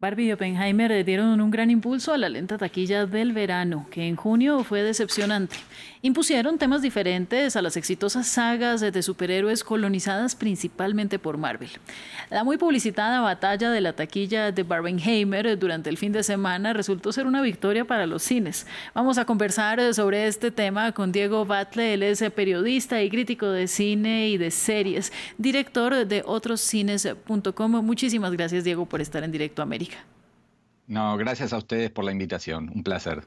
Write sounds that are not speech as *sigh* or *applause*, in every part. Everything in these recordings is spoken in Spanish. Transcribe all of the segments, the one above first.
Barbie y Oppenheimer dieron un gran impulso a la lenta taquilla del verano, que en junio fue decepcionante. Impusieron temas diferentes a las exitosas sagas de superhéroes colonizadas principalmente por Marvel. La muy publicitada batalla de la taquilla de Barbenheimer durante el fin de semana resultó ser una victoria para los cines. Vamos a conversar sobre este tema con Diego Batle, él es periodista y crítico de cine y de series, director de otroscines.com. Muchísimas gracias Diego por estar en Directo América. No, gracias a ustedes por la invitación. Un placer.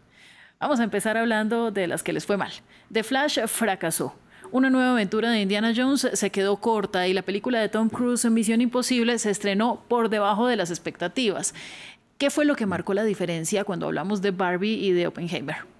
Vamos a empezar hablando de las que les fue mal. The Flash fracasó. Una nueva aventura de Indiana Jones se quedó corta y la película de Tom Cruise, Misión Imposible, se estrenó por debajo de las expectativas. ¿Qué fue lo que marcó la diferencia cuando hablamos de Barbie y de Oppenheimer?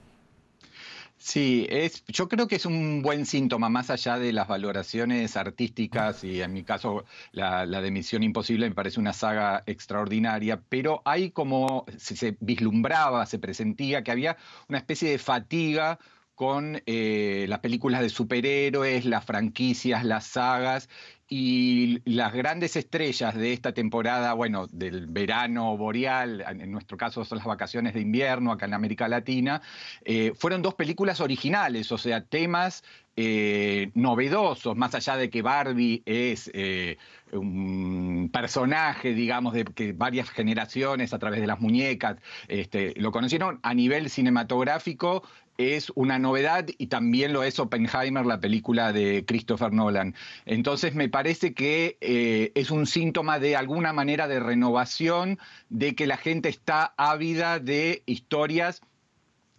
Sí, es, yo creo que es un buen síntoma, más allá de las valoraciones artísticas y en mi caso la, la de Misión Imposible me parece una saga extraordinaria, pero hay como se, vislumbraba, se presentía que había una especie de fatiga con eh, las películas de superhéroes, las franquicias, las sagas, y las grandes estrellas de esta temporada, bueno, del verano boreal, en nuestro caso son las vacaciones de invierno acá en América Latina, eh, fueron dos películas originales, o sea, temas eh, novedosos, más allá de que Barbie es eh, un personaje, digamos, de que varias generaciones a través de las muñecas este, lo conocieron a nivel cinematográfico, es una novedad y también lo es Oppenheimer, la película de Christopher Nolan. Entonces me parece que eh, es un síntoma de alguna manera de renovación, de que la gente está ávida de historias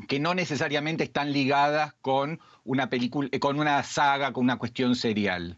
que no necesariamente están ligadas con una película, con una saga, con una cuestión serial.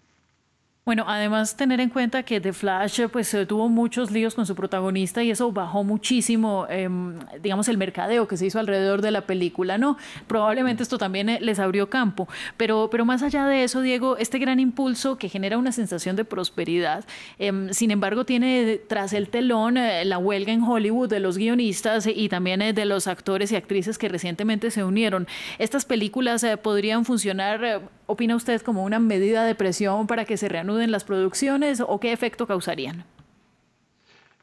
Bueno, además tener en cuenta que The Flash eh, pues eh, tuvo muchos líos con su protagonista y eso bajó muchísimo, em, digamos, el mercadeo que se hizo alrededor de la película, ¿no? Probablemente esto también eh, les abrió campo, pero, pero más allá de eso, Diego, este gran impulso que genera una sensación de prosperidad, em, sin embargo, tiene tras el telón la huelga en Hollywood de los guionistas y también de los actores y actrices que recientemente se unieron. Estas películas podrían funcionar opina usted como una medida de presión para que se reanuden las producciones o qué efecto causarían?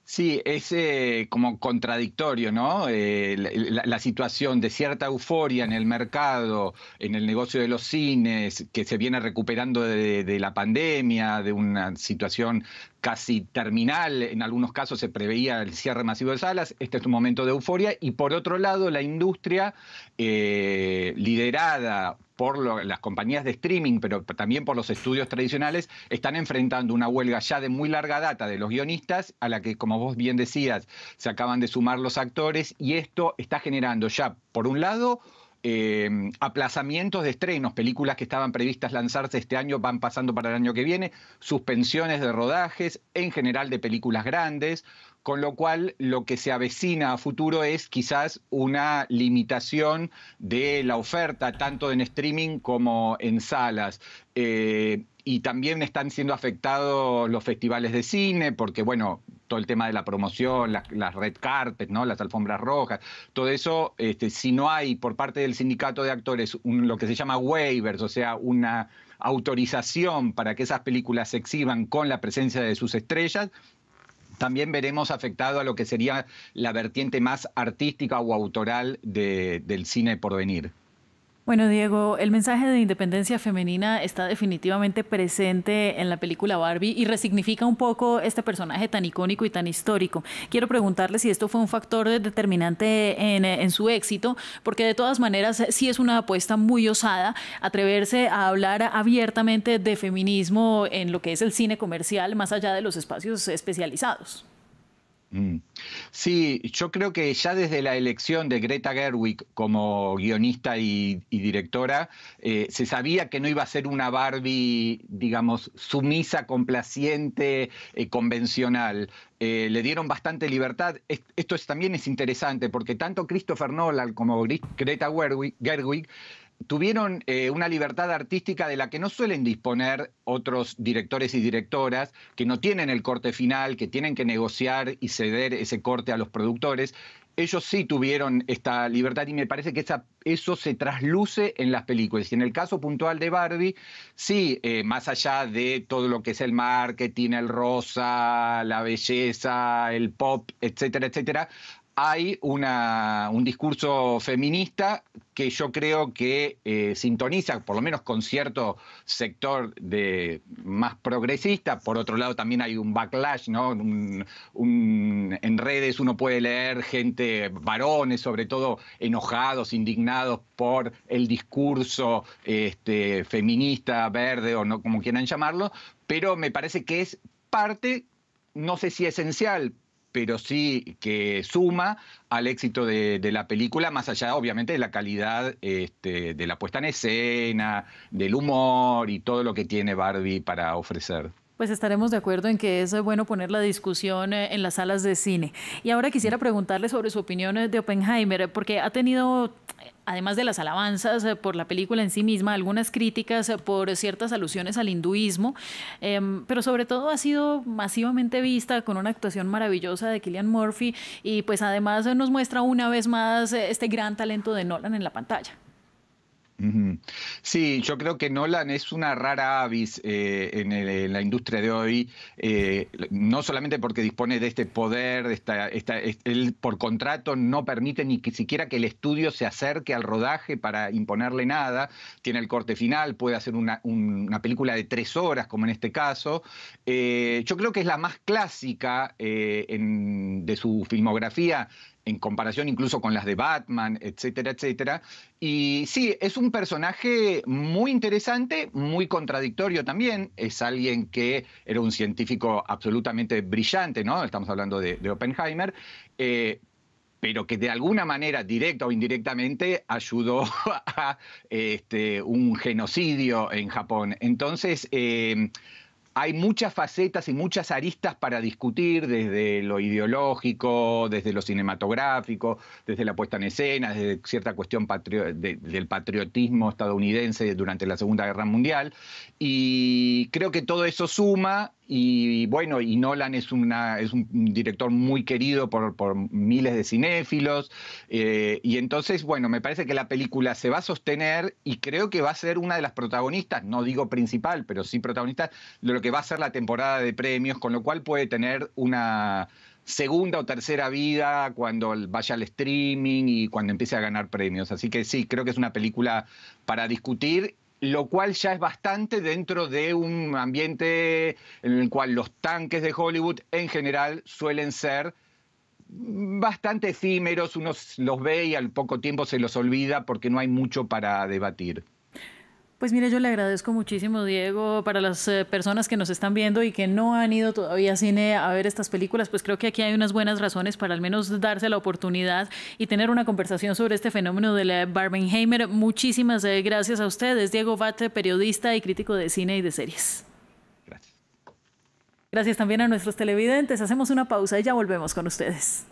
Sí, es eh, como contradictorio, ¿no? Eh, la, situación de cierta euforia en el mercado, en el negocio de los cines, que se viene recuperando de la pandemia, de una situación casi terminal, en algunos casos se preveía el cierre masivo de salas, este es un momento de euforia, y por otro lado la industria eh, liderada por las compañías de streaming, pero también por los estudios tradicionales, están enfrentando una huelga ya de muy larga data de los guionistas, a la que, como vos bien decías, se acaban de sumar los actores, y esto está generando ya, por un lado, Em, aplazamientos de estrenos, películas que estaban previstas lanzarse este año van pasando para el año que viene, suspensiones de rodajes, en general de películas grandes, con lo cual lo que se avecina a futuro es quizás una limitación de la oferta, tanto en streaming como en salas. Eh, y también están siendo afectados los festivales de cine, porque bueno, el tema de la promoción, las, red carpets, ¿no? las alfombras rojas, todo eso, este, si no hay por parte del sindicato de actores lo que se llama waivers, o sea, una autorización para que esas películas se exhiban con la presencia de sus estrellas, también veremos afectado a lo que sería la vertiente más artística o autoral del cine por venir. Bueno, Diego, el mensaje de independencia femenina está definitivamente presente en la película Barbie y resignifica un poco este personaje tan icónico y tan histórico. Quiero preguntarle si esto fue un factor determinante en, su éxito, porque de todas maneras sí es una apuesta muy osada atreverse a hablar abiertamente de feminismo en lo que es el cine comercial, más allá de los espacios especializados. Mm. Sí, yo creo que ya desde la elección de Greta Gerwig como guionista y, directora, eh, se sabía que no iba a ser una Barbie, digamos, sumisa, complaciente, eh, convencional. Eh, le dieron bastante libertad. Esto también es interesante porque tanto Christopher Nolan como Greta Gerwig tuvieron eh, una libertad artística de la que no suelen disponer otros directores y directoras, que no tienen el corte final, que tienen que negociar y ceder ese corte a los productores. Ellos sí tuvieron esta libertad y me parece que esa, eso se trasluce en las películas. Y en el caso puntual de Barbie, sí, eh, más allá de todo lo que es el marketing, el rosa, la belleza, el pop, etcétera, etcétera, hay un discurso feminista que yo creo que eh, sintoniza, por lo menos con cierto sector de, más progresista. Por otro lado, también hay un backlash, ¿no? en redes uno puede leer gente, varones sobre todo, enojados, indignados por el discurso este, feminista, verde o no, como quieran llamarlo, pero me parece que es parte, no sé si esencial, pero sí que suma al éxito de, la película, más allá obviamente de la calidad este, de la puesta en escena, del humor y todo lo que tiene Barbie para ofrecer. Pues estaremos de acuerdo en que es eh, bueno poner la discusión eh, en las salas de cine. Y ahora quisiera preguntarle sobre su opinión eh, de Oppenheimer, porque ha tenido además de las alabanzas por la película en sí misma, algunas críticas por ciertas alusiones al hinduismo, em, pero sobre todo ha sido masivamente vista con una actuación maravillosa de Killian Murphy y pues además nos muestra una vez más este gran talento de Nolan en la pantalla. Sí, yo creo que Nolan es una rara avis eh, en, la industria de hoy, eh, no solamente porque dispone de este poder, de él por contrato no permite ni siquiera que el estudio se acerque al rodaje para imponerle nada, tiene el corte final, puede hacer una, película de tres horas, como en este caso. Eh, yo creo que es la más clásica de su filmografía, en comparación incluso con las de Batman, etcétera, etcétera. Y sí, es un personaje muy interesante, muy contradictorio también. Es alguien que era un científico absolutamente brillante, ¿no? Estamos hablando de, Oppenheimer. Eh, pero que de alguna manera, directa o indirectamente, ayudó *laughs* a este, un genocidio en Japón. Entonces, eh, hay muchas facetas y muchas aristas para discutir desde lo ideológico, desde lo cinematográfico, desde la puesta en escena, desde cierta cuestión del patriotismo estadounidense durante la Segunda Guerra Mundial. Y creo que todo eso suma y bueno, y Nolan es, una, es un director muy querido por, miles de cinéfilos. Eh, y entonces, bueno, me parece que la película se va a sostener y creo que va a ser una de las protagonistas, no digo principal, pero sí protagonista, de lo que va a ser la temporada de premios, con lo cual puede tener una segunda o tercera vida cuando vaya al streaming y cuando empiece a ganar premios. Así que sí, creo que es una película para discutir lo cual ya es bastante dentro de un ambiente en el cual los tanques de Hollywood en general suelen ser bastante efímeros, uno los ve y al poco tiempo se los olvida porque no hay mucho para debatir. Pues mire, yo le agradezco muchísimo, Diego, para las eh, personas que nos están viendo y que no han ido todavía a cine a ver estas películas, pues creo que aquí hay unas buenas razones para al menos darse la oportunidad y tener una conversación sobre este fenómeno de la Barbenheimer. Muchísimas eh, gracias a ustedes, Diego Bate, periodista y crítico de cine y de series. Gracias. Gracias también a nuestros televidentes. Hacemos una pausa y ya volvemos con ustedes.